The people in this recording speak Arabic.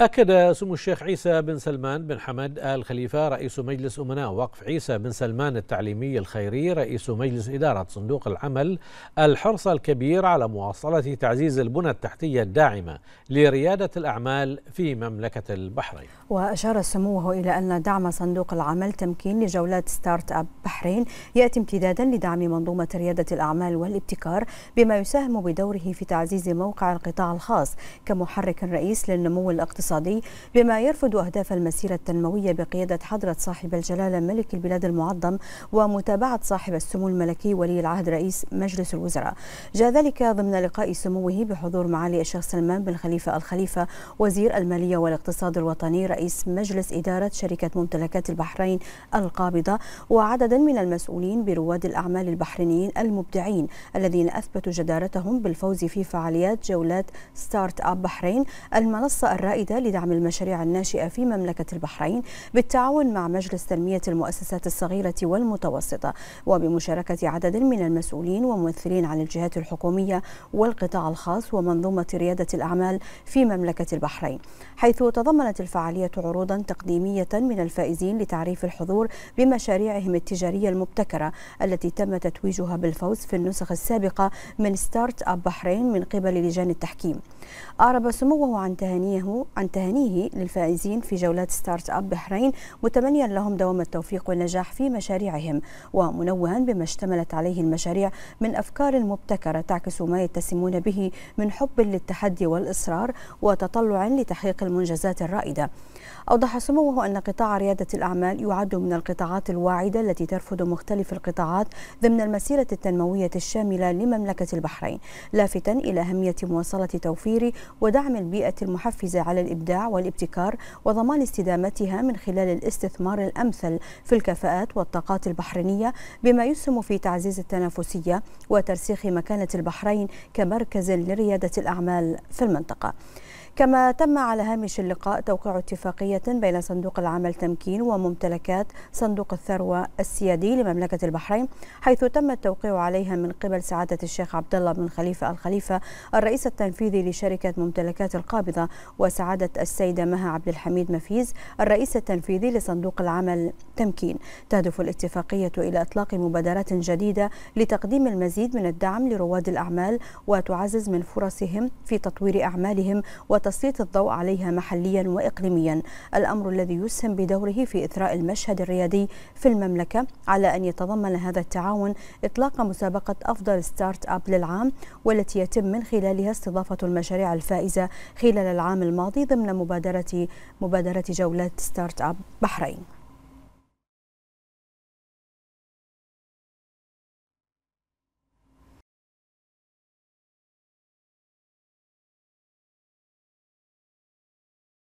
أكد سمو الشيخ عيسى بن سلمان بن حمد آل خليفة رئيس مجلس أمناء وقف عيسى بن سلمان التعليمي الخيري رئيس مجلس إدارة صندوق العمل الحرص الكبير على مواصلة تعزيز البنى التحتية الداعمة لريادة الأعمال في مملكة البحرين وأشار سموه إلى أن دعم صندوق العمل تمكين لجولات ستارت أب بحرين يأتي امتدادا لدعم منظومة ريادة الأعمال والابتكار بما يساهم بدوره في تعزيز موقع القطاع الخاص كمحرك رئيس للنمو الاقتصادي الاقتصادي بما يرفض أهداف المسيرة التنموية بقيادة حضرة صاحب الجلالة ملك البلاد المعظم ومتابعة صاحب السمو الملكي ولي العهد رئيس مجلس الوزراء جاء ذلك ضمن لقاء سموه بحضور معالي الشيخ سلمان بن خليفة الخليفة وزير المالية والاقتصاد الوطني رئيس مجلس إدارة شركة ممتلكات البحرين القابضة وعددا من المسؤولين برواد الأعمال البحرينيين المبدعين الذين أثبتوا جدارتهم بالفوز في فعاليات جولات ستارت أب بحرين المنصة الرائدة لدعم المشاريع الناشئة في مملكة البحرين بالتعاون مع مجلس تنمية المؤسسات الصغيرة والمتوسطة وبمشاركة عدد من المسؤولين وممثلين عن الجهات الحكومية والقطاع الخاص ومنظومة ريادة الأعمال في مملكة البحرين حيث تضمنت الفعالية عروضا تقديمية من الفائزين لتعريف الحضور بمشاريعهم التجارية المبتكرة التي تم تتويجها بالفوز في النسخ السابقة من ستارت اب بحرين من قبل لجان التحكيم أعرب سموه عن تهانيه عن تهانيه للفائزين في جولات ستارت أب بحرين متمنيا لهم دوام التوفيق والنجاح في مشاريعهم ومنوها بما اشتملت عليه المشاريع من أفكار مبتكرة تعكس ما يتسمون به من حب للتحدي والإصرار وتطلع لتحقيق المنجزات الرائدة أوضح سموه أن قطاع ريادة الأعمال يعد من القطاعات الواعدة التي ترفض مختلف القطاعات ضمن المسيرة التنموية الشاملة لمملكة البحرين لافتا إلى أهمية مواصلة توفير التطوير ودعم البيئة المحفزة على الإبداع والابتكار وضمان استدامتها من خلال الاستثمار الأمثل في الكفاءات والطاقات البحرينية بما يسهم في تعزيز التنافسية وترسيخ مكانة البحرين كمركز لريادة الأعمال في المنطقة. كما تم على هامش اللقاء توقيع اتفاقية بين صندوق العمل تمكين وممتلكات صندوق الثروة السيادي لمملكة البحرين حيث تم التوقيع عليها من قبل سعادة الشيخ عبد الله بن خليفة الخليفة الرئيس التنفيذي لشركة ممتلكات القابضة وسعادة السيدة مها عبد الحميد مفيز الرئيس التنفيذي لصندوق العمل تمكين تهدف الاتفاقية إلى إطلاق مبادرات جديدة لتقديم المزيد من الدعم لرواد الأعمال وتعزز من فرصهم في تطوير أعمالهم وت وتسليط الضوء عليها محليا وإقليميا الأمر الذي يسهم بدوره في إثراء المشهد الريادي في المملكة على أن يتضمن هذا التعاون إطلاق مسابقة أفضل ستارت أب للعام والتي يتم من خلالها استضافة المشاريع الفائزة خلال العام الماضي ضمن مبادرة مبادرة جولات ستارت أب بحرين